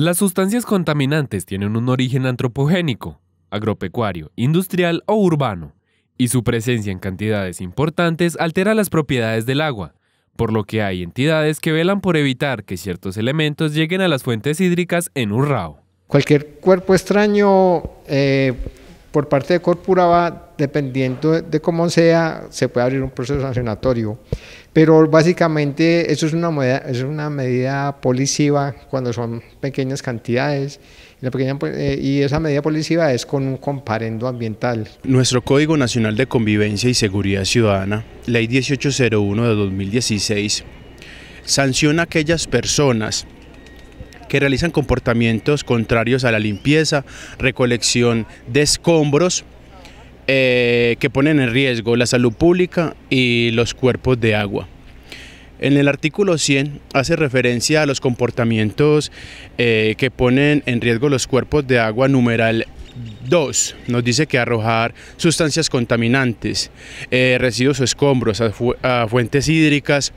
Las sustancias contaminantes tienen un origen antropogénico, agropecuario, industrial o urbano, y su presencia en cantidades importantes altera las propiedades del agua, por lo que hay entidades que velan por evitar que ciertos elementos lleguen a las fuentes hídricas en Urrao. Cualquier cuerpo extraño eh, por parte de va, dependiendo de cómo sea, se puede abrir un proceso sancionatorio. Pero básicamente eso es una, medida, es policiva cuando son pequeñas cantidades. Eh, y esa medida policiva es con un comparendo ambiental. Nuestro Código Nacional de Convivencia y Seguridad Ciudadana, Ley 1801 de 2016, sanciona a aquellas personas que realizan comportamientos contrarios a la limpieza, recolección de escombros, eh, que ponen en riesgo la salud pública y los cuerpos de agua. En el artículo 100 hace referencia a los comportamientos eh, que ponen en riesgo los cuerpos de agua numeral 2. Nos dice que arrojar sustancias contaminantes, eh, residuos o escombros a fuentes hídricas,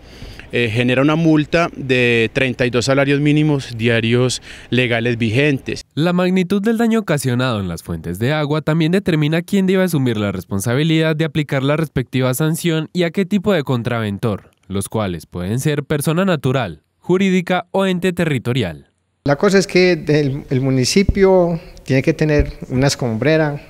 eh, genera una multa de 32 salarios mínimos diarios legales vigentes. La magnitud del daño ocasionado en las fuentes de agua también determina quién debe asumir la responsabilidad de aplicar la respectiva sanción y a qué tipo de contraventor, los cuales pueden ser persona natural, jurídica o ente territorial. La cosa es que el, el, municipio tiene que tener una escombrera,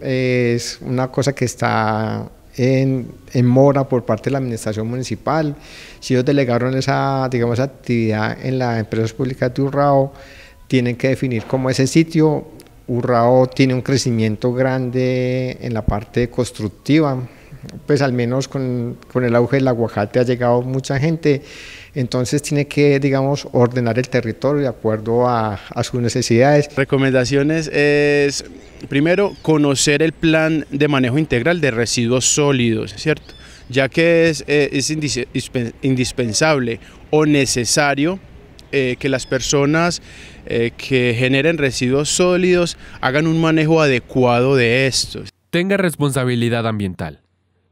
es una cosa que está en, mora por parte de la administración municipal. Si ellos delegaron esa, actividad en las empresas públicas de Urrao, tienen que definir cómo ese sitio. Urrao tiene un crecimiento grande en la parte constructiva, pues al menos con, el auge del aguacate ha llegado mucha gente, entonces tiene que, digamos, ordenar el territorio de acuerdo a, sus necesidades. Recomendaciones es, primero, conocer el plan de manejo integral de residuos sólidos, ¿cierto? Ya que es, eh, indispensable o necesario eh, que las personas eh, que generen residuos sólidos hagan un manejo adecuado de estos. Tenga responsabilidad ambiental.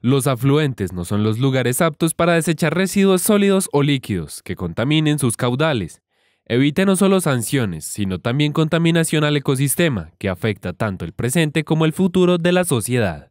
Los afluentes no son los lugares aptos para desechar residuos sólidos o líquidos que contaminen sus caudales. Evite no solo sanciones, sino también contaminación al ecosistema, que afecta tanto el presente como el futuro de la sociedad.